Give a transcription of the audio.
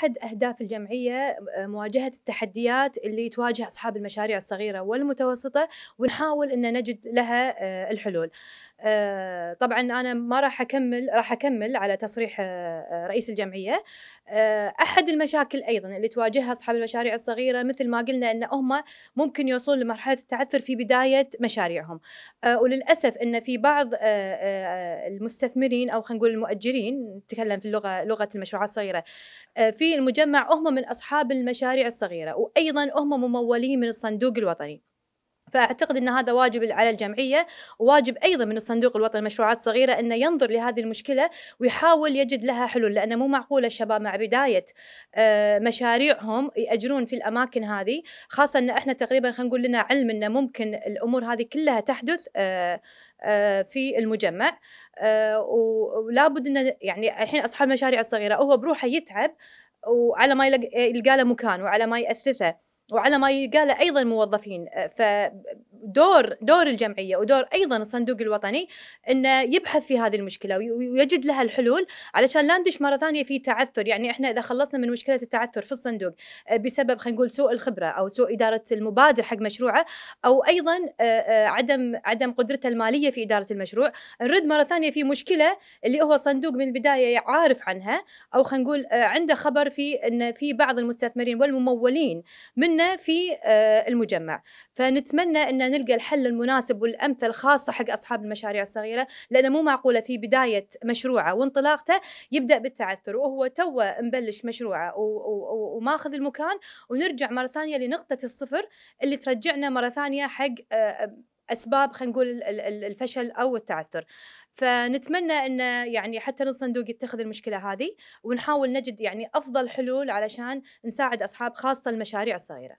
أحد أهداف الجمعية آه، مواجهة التحديات اللي تواجه أصحاب المشاريع الصغيرة والمتوسطة ونحاول أن نجد لها آه، الحلول آه، طبعا أنا ما راح أكمل راح أكمل على تصريح رئيس الجمعية أحد المشاكل أيضا اللي تواجهها أصحاب المشاريع الصغيرة مثل ما قلنا أن هم ممكن يوصلون لمرحلة التعثر في بداية مشاريعهم وللأسف أن في بعض المستثمرين أو خلينا نقول المؤجرين نتكلم في اللغة لغة المشروعات الصغيرة في المجمع هم من أصحاب المشاريع الصغيرة وأيضا هم ممولين من الصندوق الوطني فاعتقد ان هذا واجب على الجمعيه وواجب ايضا من الصندوق الوطني مشروعات صغيره انه ينظر لهذه المشكله ويحاول يجد لها حلول لانه مو معقوله الشباب مع بدايه آه، مشاريعهم ياجرون في الاماكن هذه خاصه ان احنا تقريبا خلينا نقول لنا علم انه ممكن الامور هذه كلها تحدث آه، آه، في المجمع ولا بد ان يعني الحين اصحاب المشاريع الصغيره هو بروحه يتعب وعلى ما يلقى له مكان وعلى ما يأثثه وعلى ما يلقى له ايضا موظفين ف دور دور الجمعيه ودور ايضا الصندوق الوطني انه يبحث في هذه المشكله ويجد لها الحلول علشان لا ندش مره ثانيه في تعثر يعني احنا اذا خلصنا من مشكله التعثر في الصندوق آه، بسبب خلينا نقول سوء الخبره او سوء اداره المبادر حق مشروعه او ايضا آه، آه، عدم عدم قدرته الماليه في اداره المشروع نرد مره ثانيه في مشكله اللي هو صندوق من البدايه عارف عنها او خلينا نقول عنده خبر في ان في بعض المستثمرين والممولين منه في المجمع فنتمنى ان نلقى الحل المناسب والامثل خاصه حق اصحاب المشاريع الصغيره لانه مو معقوله في بدايه مشروعه وانطلاقته يبدا بالتعثر وهو توه مبلش مشروعه وماخذ المكان ونرجع مره ثانيه لنقطه الصفر اللي ترجعنا مره ثانيه حق آه، اسباب خلينا نقول الفشل او التعثر فنتمنى ان يعني حتى الصندوق يتخذ المشكله هذه ونحاول نجد يعني افضل حلول علشان نساعد اصحاب خاصه المشاريع الصغيره